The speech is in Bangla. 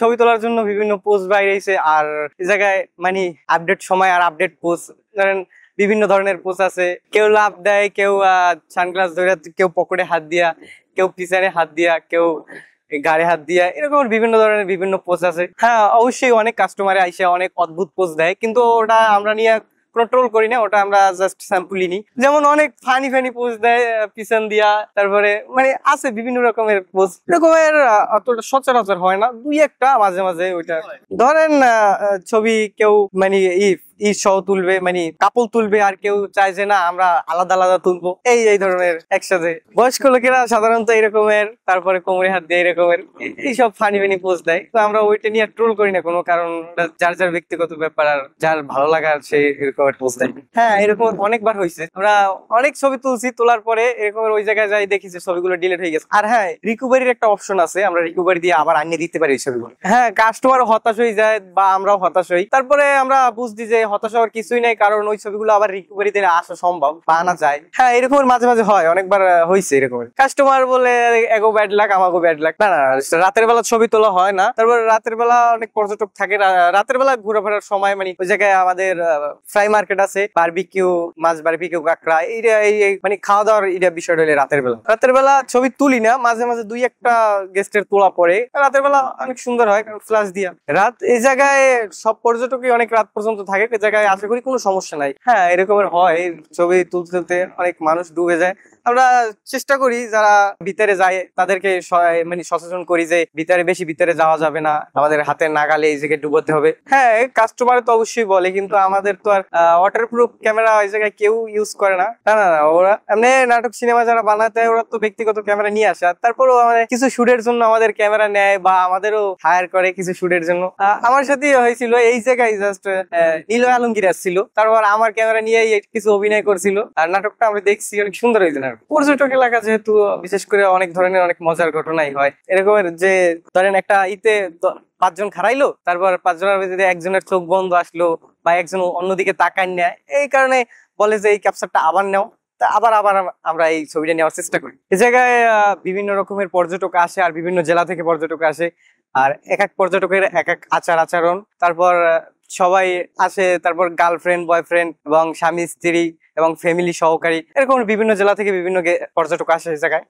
ছবি তোলার জন্য বিভিন্ন পোস্ট বাইরেছে আর এই জায়গায় মানে আপডেট সময় আর আপডেট পোস্ট ধরেন বিভিন্ন ধরনের পোস্ট আছে কেউ লাভ দেয় কেউ সানগ্লাস ধরে কেউ পকেটে হাত দিয়া কেউ পিছনে হাত দিয়া কেউ গাড়ি হাত দিয়া এরকম বিভিন্ন ধরনের বিভিন্ন পোস্ট আছে হ্যাঁ অবশ্যই অনেক কাস্টমারে আইসে অনেক অদ্ভুত পোস্ট দেয় কিন্তু ওটা আমরা নিয়ে কন্ট্রোল করি না ওটা আমরা জাস্ট স্যাম্পলই নিই যেমন অনেক ফানি ফানি পোজ দেয় পিছন দিয়া তারপরে মানে আছে বিভিন্ন রকমের পোজ এরকমের অতটা সচরাচর হয় না দুই একটা মাঝে মাঝে ওইটা ধরেন ছবি কেউ মানে ই ই সহ তুলবে মানে কাপল তুলবে আর কেউ চায় যে না আমরা আলাদা আলাদা তুলবো এই এই ধরনের একসাথে বয়স্ক লোকেরা সাধারণত এরকমের তারপরে কোমরে হাত দিয়ে এরকমের এইসব ফানি ফানি পোস্ট দেয় তো আমরা ওইটা নিয়ে ট্রোল করি না কোনো কারণ যার যার ব্যক্তিগত ব্যাপার আর যার ভালো লাগার সে এরকম পোস্ট দেয় হ্যাঁ এরকম অনেকবার হয়েছে আমরা অনেক ছবি তুলছি তোলার পরে এরকম ওই জায়গায় যাই দেখি যে ছবিগুলো ডিলেট হয়ে গেছে আর হ্যাঁ রিকভারির একটা অপশন আছে আমরা রিকভারি দিয়ে আবার আনিয়ে দিতে পারি এই ছবিগুলো হ্যাঁ কাস্টমার হতাশ হয়ে যায় বা আমরাও হতাশ হই তারপরে আমরা বুঝছি যে হতাশ হওয়ার কিছুই নাই কারণ ওই ছবিগুলো আবার রিকভারিতে আসা সম্ভব আনা যায় হ্যাঁ এরকম মাঝে মাঝে হয় অনেকবার হয়েছে এরকম কাস্টমার বলে এগো ব্যাড লাগ আমাগো ব্যাড লাগ না না রাতের বেলা ছবি তোলা হয় না তারপর রাতের বেলা অনেক পর্যটক থাকে রাতের বেলা ঘোরাফেরার সময় মানে ওই জায়গায় আমাদের ফ্রাই মার্কেট আছে বারবিকিউ মাছ বারবিকিউ কাঁকড়া এই মানে খাওয়া দাওয়ার এটা বিষয় রইলে রাতের বেলা রাতের বেলা ছবি তুলি না মাঝে মাঝে দুই একটা গেস্টের তোলা পরে রাতের বেলা অনেক সুন্দর হয় কারণ ফ্লাশ দিয়া রাত এই জায়গায় সব পর্যটকই অনেক রাত পর্যন্ত থাকে একটা জায়গায় আশা করি কোনো সমস্যা নাই হ্যাঁ এরকমের হয় ছবি তুলতে তুলতে অনেক মানুষ ডুবে যায় আমরা চেষ্টা করি যারা ভিতরে যায় তাদেরকে মানে সচেতন করি যে ভিতরে বেশি ভিতরে যাওয়া যাবে না আমাদের হাতে নাগালে এই জায়গায় ডুবোতে হবে হ্যাঁ কাস্টমার তো অবশ্যই বলে কিন্তু আমাদের তো আর ওয়াটার প্রুফ ক্যামেরা ওই জায়গায় কেউ ইউজ করে না না না ওরা এমনি নাটক সিনেমা যারা বানাতে ওরা তো ব্যক্তিগত ক্যামেরা নিয়ে আসে আর তারপরেও আমাদের কিছু শুটের জন্য আমাদের ক্যামেরা নেয় বা আমাদেরও হায়ার করে কিছু শুটের জন্য আমার সাথে হয়েছিল এই জায়গায় জাস্ট নীল নীল আলমগীর আসছিল তারপর আমার ক্যামেরা নিয়ে কিছু অভিনয় করছিল আর নাটকটা আমরা দেখছি অনেক সুন্দর হয়েছে নাটক পর্যটক এলাকা যেহেতু বিশেষ করে অনেক ধরনের অনেক মজার ঘটনাই হয় এরকমের যে ধরেন একটা ইতে পাঁচজন খারাইলো তারপর পাঁচজনের ভিতরে একজনের চোখ বন্ধ আসলো বা একজন অন্যদিকে তাকান না এই কারণে বলে যে এই ক্যাপচারটা আবার নেও আবার আবার আমরা এই ছবিটা নেওয়ার চেষ্টা করি এ জায়গায় বিভিন্ন রকমের পর্যটক আসে আর বিভিন্ন জেলা থেকে পর্যটক আসে আর এক এক পর্যটকের এক এক আচার আচরণ তারপর সবাই আসে তারপর গার্লফ্রেন্ড বয়ফ্রেন্ড এবং স্বামী স্ত্রী এবং ফ্যামিলি সহকারী এরকম বিভিন্ন জেলা থেকে বিভিন্ন পর্যটক আসে এই জায়গায়